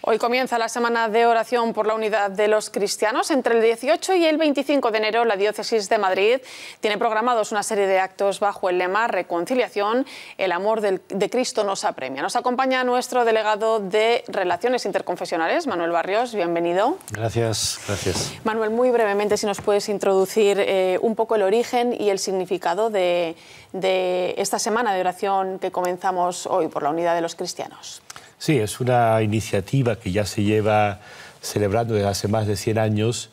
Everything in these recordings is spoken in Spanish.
Hoy comienza la semana de oración por la unidad de los cristianos. Entre el 18 y el 25 de enero, la Diócesis de Madrid tiene programados una serie de actos bajo el lema Reconciliación, el amor de Cristo nos apremia. Nos acompaña nuestro delegado de Relaciones Interconfesionales, Manuel Barrios. Bienvenido. Gracias, gracias. Manuel, muy brevemente, si nos puedes introducir eh, un poco el origen y el significado de esta semana de oración que comenzamos hoy por la unidad de los cristianos. Sí, es una iniciativa que ya se lleva celebrando desde hace más de 100 años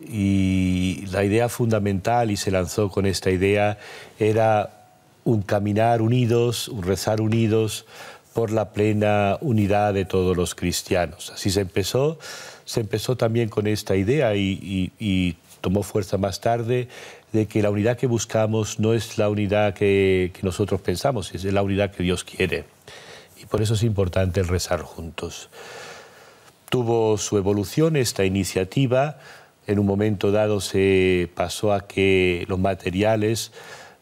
y la idea fundamental, y se lanzó con esta idea, era un caminar unidos, un rezar unidos por la plena unidad de todos los cristianos. Así se empezó, se empezó también con esta idea y, tomó fuerza más tarde de que la unidad que buscamos no es la unidad que, que nosotros pensamos, es la unidad que Dios quiere y por eso es importante rezar juntos. Tuvo su evolución esta iniciativa, en un momento dado se pasó a que los materiales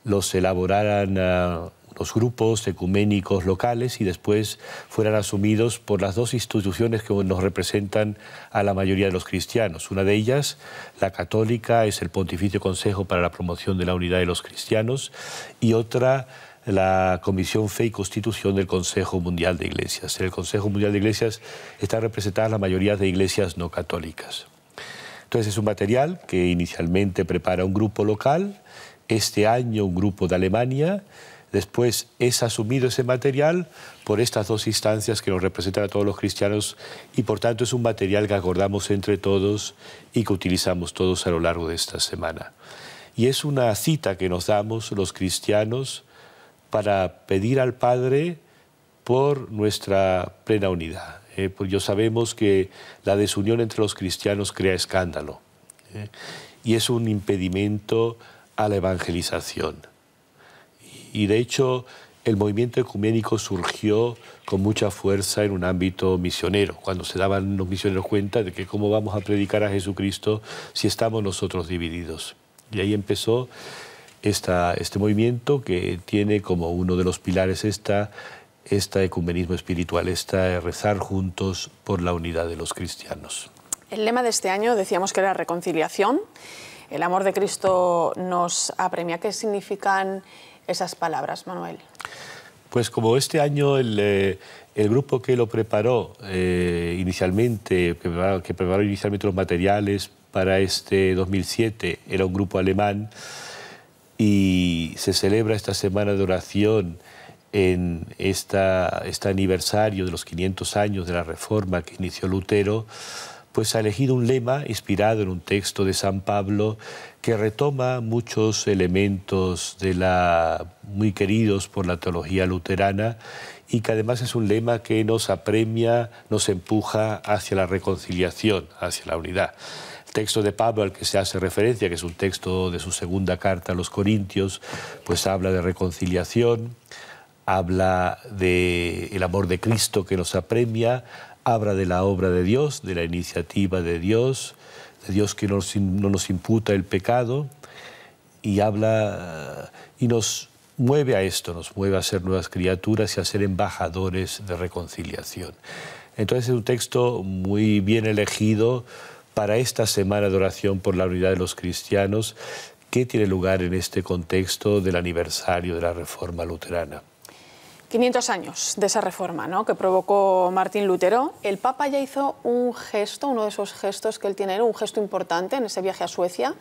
los elaboraran ah, los grupos ecuménicos locales y después fueran asumidos por las dos instituciones que nos representan a la mayoría de los cristianos. Una de ellas, la católica, es el Pontificio Consejo para la Promoción de la Unidad de los Cristianos y otra, la Comisión Fe y Constitución del Consejo Mundial de Iglesias. En el Consejo Mundial de Iglesias está representada la mayoría de iglesias no católicas. Entonces es un material que inicialmente prepara un grupo local, este año un grupo de Alemania, después es asumido ese material por estas dos instancias que nos representan a todos los cristianos y por tanto es un material que acordamos entre todos y que utilizamos todos a lo largo de esta semana. Y es una cita que nos damos los cristianos para pedir al Padre por nuestra plena unidad. Eh, pues yo sabemos que la desunión entre los cristianos crea escándalo eh, y es un impedimento a la evangelización. Y de hecho, el movimiento ecuménico surgió con mucha fuerza en un ámbito misionero, cuando se daban los misioneros cuenta de que cómo vamos a predicar a Jesucristo si estamos nosotros divididos. Y ahí empezó esta, este movimiento que tiene como uno de los pilares esta, este ecumenismo espiritual, esta rezar juntos por la unidad de los cristianos. El lema de este año decíamos que era reconciliación. El amor de Cristo nos apremia. ¿Qué significan esas palabras, Manuel? Pues como este año el, eh, el grupo que lo preparó eh, inicialmente, que que preparó inicialmente los materiales para este 2007, era un grupo alemán, y se celebra esta semana de oración en este aniversario de los 500 años de la reforma que inició Lutero, pues ha elegido un lema inspirado en un texto de San Pablo que retoma muchos elementos de la, muy queridos por la teología luterana y que además es un lema que nos apremia, nos empuja hacia la reconciliación, hacia la unidad texto de Pablo al que se hace referencia, que es un texto de su segunda carta a los Corintios, pues habla de reconciliación, habla de el amor de Cristo que nos apremia, habla de la obra de Dios, de la iniciativa de Dios, de Dios que no nos, no nos imputa el pecado y habla y nos mueve a esto, nos mueve a ser nuevas criaturas y a ser embajadores de reconciliación. Entonces es un texto muy bien elegido, para esta semana de oración por la unidad de los cristianos ...¿qué tiene lugar en este contexto del aniversario de la Reforma Luterana. 500 años de esa reforma ¿no? que provocó Martín Lutero, el Papa ya hizo un gesto, uno de esos gestos que él tiene, un gesto importante en ese viaje a Suecia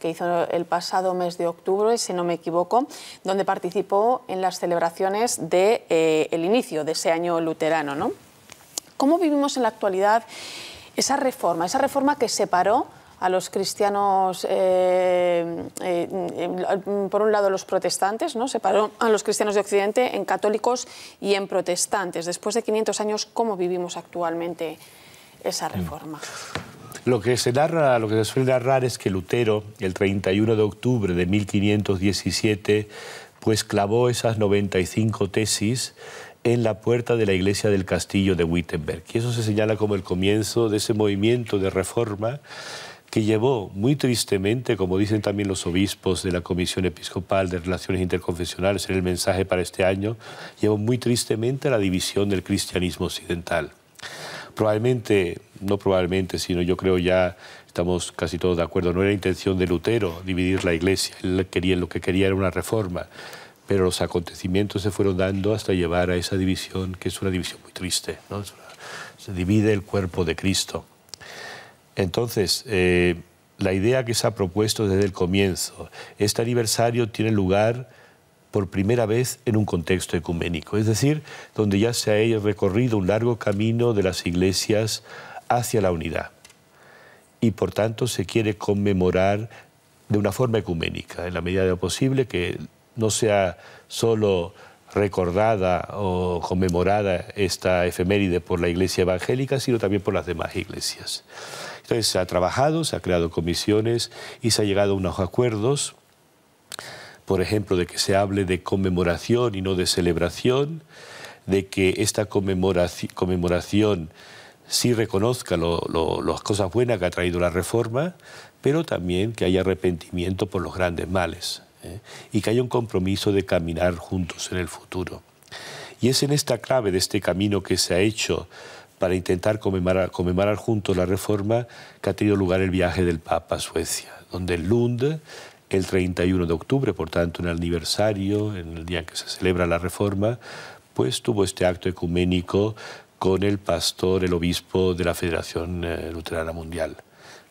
que hizo el pasado mes de octubre, si no me equivoco, donde participó en las celebraciones del de, eh, el inicio de ese año luterano. ¿no? ¿Cómo vivimos en la actualidad esa reforma, esa reforma que separó a los cristianos, eh, eh, por un lado los protestantes, ¿no? separó a los cristianos de Occidente en católicos y en protestantes. Después de 500 años, ¿cómo vivimos actualmente esa reforma? Mm. Lo que se lo que se suele narrar es que Lutero, el 31 de octubre de 1517, pues clavó esas 95 tesis en la puerta de la iglesia del castillo de Wittenberg. Y eso se señala como el comienzo de ese movimiento de reforma que llevó muy tristemente, como dicen también los obispos de la Comisión Episcopal de Relaciones Interconfesionales en el mensaje para este año, llevó muy tristemente a la división del cristianismo occidental. Probablemente, no probablemente, sino yo creo ya estamos casi todos de acuerdo, no era intención de Lutero dividir la iglesia, quería, lo que quería era una reforma pero los acontecimientos se fueron dando hasta llevar a esa división, que es una división muy triste. se divide el cuerpo de Cristo. Entonces, eh, la idea que se ha propuesto desde el comienzo, este aniversario tiene lugar por primera vez en un contexto ecuménico, es decir, donde ya se ha recorrido un largo camino de las iglesias hacia la unidad. Y por tanto se quiere conmemorar de una forma ecuménica, en la medida de lo posible, que no sea solo recordada o conmemorada esta efeméride por la Iglesia Evangélica, sino también por las demás iglesias. Entonces se ha trabajado, se ha creado comisiones y se ha llegado a unos acuerdos, por ejemplo, de que se hable de conmemoración y no de celebración, de que esta conmemoración, sí reconozca las cosas buenas que ha traído la reforma, pero también que haya arrepentimiento por los grandes males. ¿eh? y que haya un compromiso de caminar juntos en el futuro. Y es en esta clave de este camino que se ha hecho para intentar conmemorar, conmemorar juntos la reforma que ha tenido lugar el viaje del Papa a Suecia, donde el Lund, el 31 de octubre, por tanto en el aniversario, en el día en que se celebra la reforma, pues tuvo este acto ecuménico con el pastor, el obispo de la Federación eh, Luterana Mundial.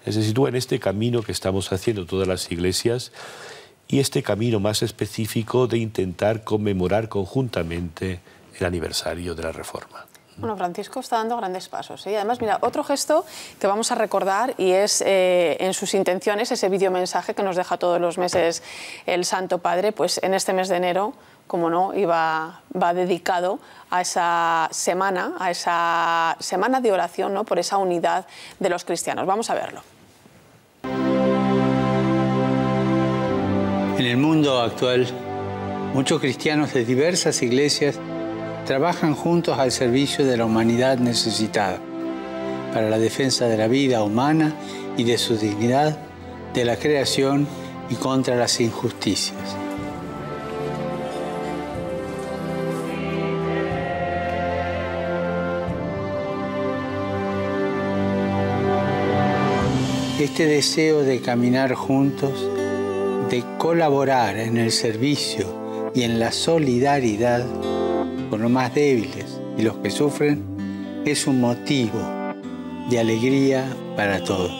Se sitúa en este camino que estamos haciendo todas las iglesias y este camino más específico de intentar conmemorar conjuntamente el aniversario de la reforma. Bueno, Francisco está dando grandes pasos. Y ¿eh? además, mira, otro gesto que vamos a recordar y es eh, en sus intenciones ese videomensaje que nos deja todos los meses el Santo Padre, pues en este mes de enero, como no, iba va dedicado a esa semana, a esa semana de oración ¿no? por esa unidad de los cristianos. Vamos a verlo. En el mundo actual, muchos cristianos de diversas iglesias trabajan juntos al servicio de la humanidad necesitada, para la defensa de la vida humana y de su dignidad, de la creación y contra las injusticias. Este deseo de caminar juntos de colaborar en el servicio y en la solidaridad con los más débiles y los que sufren es un motivo de alegría para todos.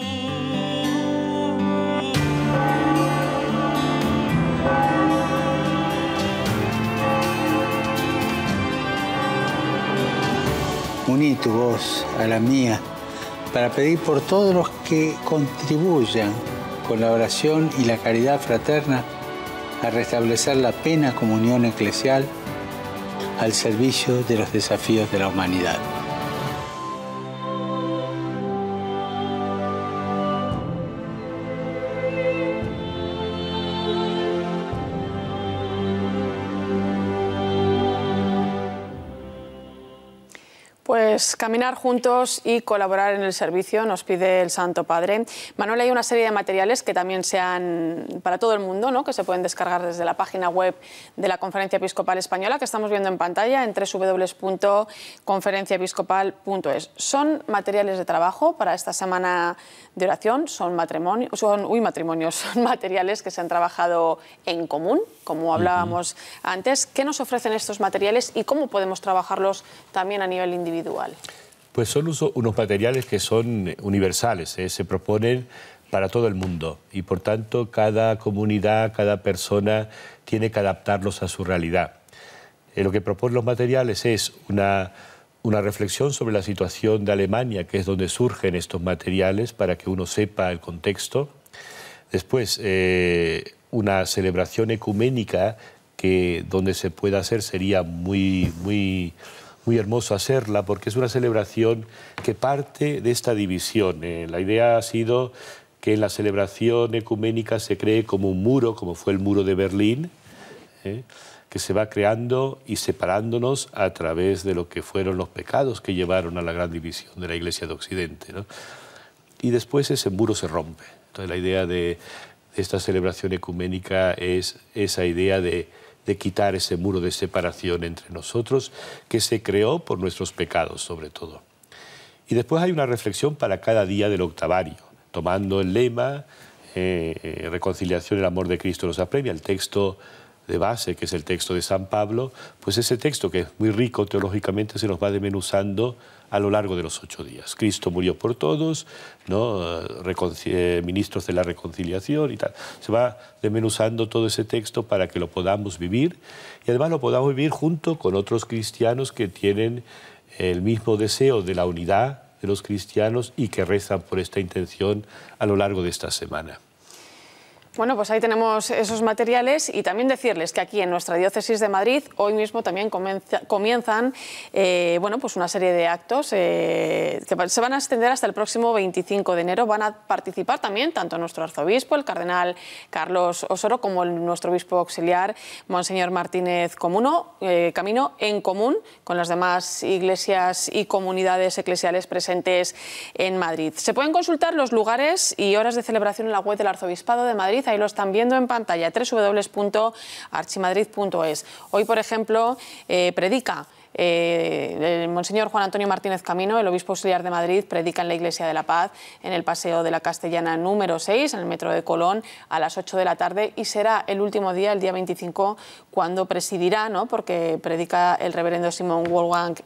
Uní tu voz a la mía para pedir por todos los que contribuyan con la oración y la caridad fraterna, a restablecer la pena comunión eclesial al servicio de los desafíos de la humanidad. caminar juntos y colaborar en el servicio, nos pide el Santo Padre. Manuel, hay una serie de materiales que también sean para todo el mundo, ¿no? que se pueden descargar desde la página web de la Conferencia Episcopal Española, que estamos viendo en pantalla en www.conferenciaepiscopal.es. Son materiales de trabajo para esta semana de oración, son, matrimonios, son, matrimonios, son materiales que se han trabajado en común como hablábamos antes. ¿Qué nos ofrecen estos materiales y cómo podemos trabajarlos también a nivel individual? Pues son unos materiales que son universales, ¿eh? se proponen para todo el mundo y por tanto cada comunidad, cada persona tiene que adaptarlos a su realidad. Eh, lo que proponen los materiales es una, reflexión sobre la situación de Alemania, que es donde surgen estos materiales, para que uno sepa el contexto. Después, eh, una celebración ecuménica que donde se pueda hacer sería muy, muy, muy hermoso hacerla porque es una celebración que parte de esta división. ¿eh? la idea ha sido que en la celebración ecuménica se cree como un muro, como fue el muro de Berlín, ¿eh? que se va creando y separándonos a través de lo que fueron los pecados que llevaron a la gran división de la Iglesia de Occidente. Y después ese muro se rompe. Entonces la idea de esta celebración ecuménica es esa idea de, quitar ese muro de separación entre nosotros que se creó por nuestros pecados sobre todo. Y después hay una reflexión para cada día del octavario, tomando el lema eh, eh, Reconciliación, el amor de Cristo nos apremia, el texto de base, que es el texto de San Pablo, pues ese texto que es muy rico teológicamente se nos va demenuzando a lo largo de los ocho días. Cristo murió por todos, ¿no? Eh, ministros de la reconciliación y tal. Se va desmenuzando todo ese texto para que lo podamos vivir y además lo podamos vivir junto con otros cristianos que tienen el mismo deseo de la unidad de los cristianos y que rezan por esta intención a lo largo de esta semana. Bueno, pues ahí tenemos esos materiales y también decirles que aquí en nuestra diócesis de Madrid hoy mismo también comienzan eh, bueno, pues una serie de actos eh, que se van a extender hasta el próximo 25 de enero. Van a participar también tanto nuestro arzobispo, el cardenal Carlos Osoro, como nuestro obispo auxiliar, Monseñor Martínez Comuno, eh, Camino, en común con las demás iglesias y comunidades eclesiales presentes en Madrid. Se pueden consultar los lugares y horas de celebración en la web del Arzobispado de Madrid ahí lo están viendo en pantalla, www.archimadrid.es. Hoy, por ejemplo, eh, predica eh, el monseñor Juan Antonio Martínez Camino, el obispo auxiliar de Madrid, predica en la Iglesia de la Paz, en el Paseo de la Castellana número 6, en el Metro de Colón, a las 8 de la tarde y será el último día, el día 25, cuando presidirá, ¿no? porque predica el reverendo Simón Wolwang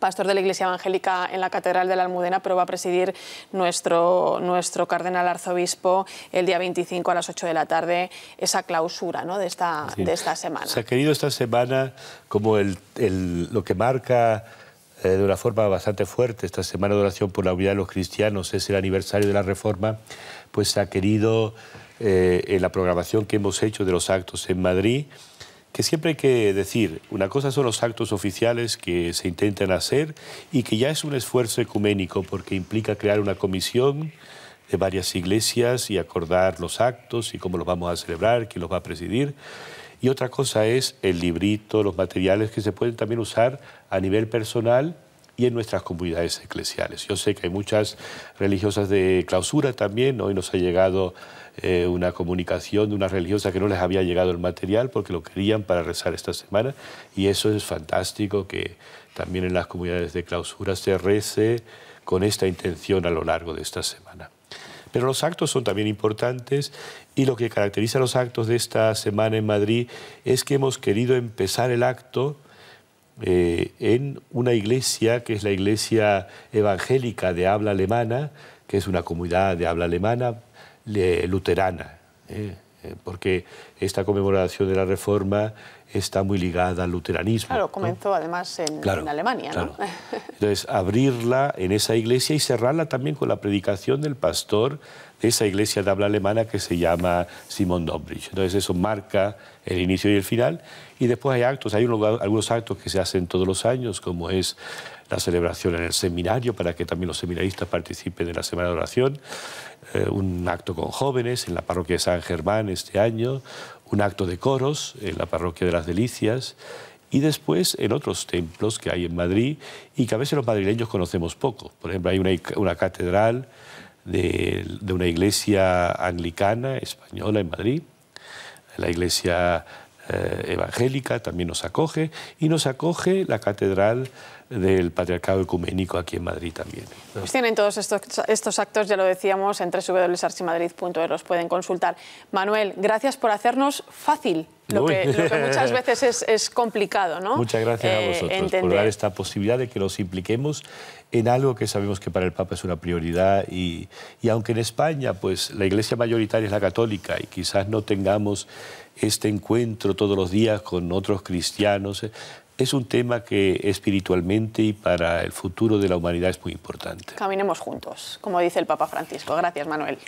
pastor de la Iglesia Evangélica en la Catedral de la Almudena, pero va a presidir nuestro, nuestro cardenal arzobispo el día 25 a las 8 de la tarde esa clausura ¿no? de, esta, de esta semana. Se ha querido esta semana como el, el, lo que marca eh, de una forma bastante fuerte esta semana de oración por la unidad de los cristianos, es el aniversario de la Reforma, pues se ha querido eh, en la programación que hemos hecho de los actos en Madrid, que siempre hay que decir, una cosa son los actos oficiales que se intentan hacer y que ya es un esfuerzo ecuménico porque implica crear una comisión de varias iglesias y acordar los actos y cómo los vamos a celebrar, quién los va a presidir. Y otra cosa es el librito, los materiales que se pueden también usar a nivel personal y en nuestras comunidades eclesiales. Yo sé que hay muchas religiosas de clausura también, hoy nos ha llegado eh, una comunicación de una religiosa que no les había llegado el material porque lo querían para rezar esta semana y eso es fantástico que también en las comunidades de clausura se rece con esta intención a lo largo de esta semana. Pero los actos son también importantes y lo que caracteriza los actos de esta semana en Madrid es que hemos querido empezar el acto eh, en una iglesia que es la iglesia evangélica de habla alemana, que es una comunidad de habla alemana, luterana. Eh. Eh, porque esta conmemoración de la Reforma está muy ligada al luteranismo. Claro, comenzó además en, Alemania. ¿no? Entonces, abrirla en esa iglesia y cerrarla también con la predicación del pastor de esa iglesia de habla alemana que se llama Simón Dobridge. Entonces, eso marca el inicio y el final. Y después hay actos, hay algunos actos que se hacen todos los años, como es la celebración en el seminario para que también los seminaristas participen de la Semana de Oración, eh, un acto con jóvenes en la parroquia de San Germán este año, un acto de coros en la parroquia de las Delicias y después en otros templos que hay en Madrid y que a veces los madrileños conocemos poco. Por ejemplo, hay una, catedral de, una iglesia anglicana española en Madrid, la iglesia eh, evangélica también nos acoge y nos acoge la catedral del Patriarcado Ecuménico aquí en Madrid también. Pues tienen todos estos, estos actos, ya lo decíamos, en www.archimadrid.es los pueden consultar. Manuel, gracias por hacernos fácil lo que, muchas veces es, complicado, ¿no? Muchas gracias a eh, vosotros por dar esta posibilidad de que los impliquemos en algo que sabemos que para el Papa es una prioridad y, aunque en España pues la iglesia mayoritaria es la católica y quizás no tengamos este encuentro todos los días con otros cristianos, eh, es un tema que espiritualmente y para el futuro de la humanidad es muy importante. Caminemos juntos, como dice el Papa Francisco. Gracias, Manuel.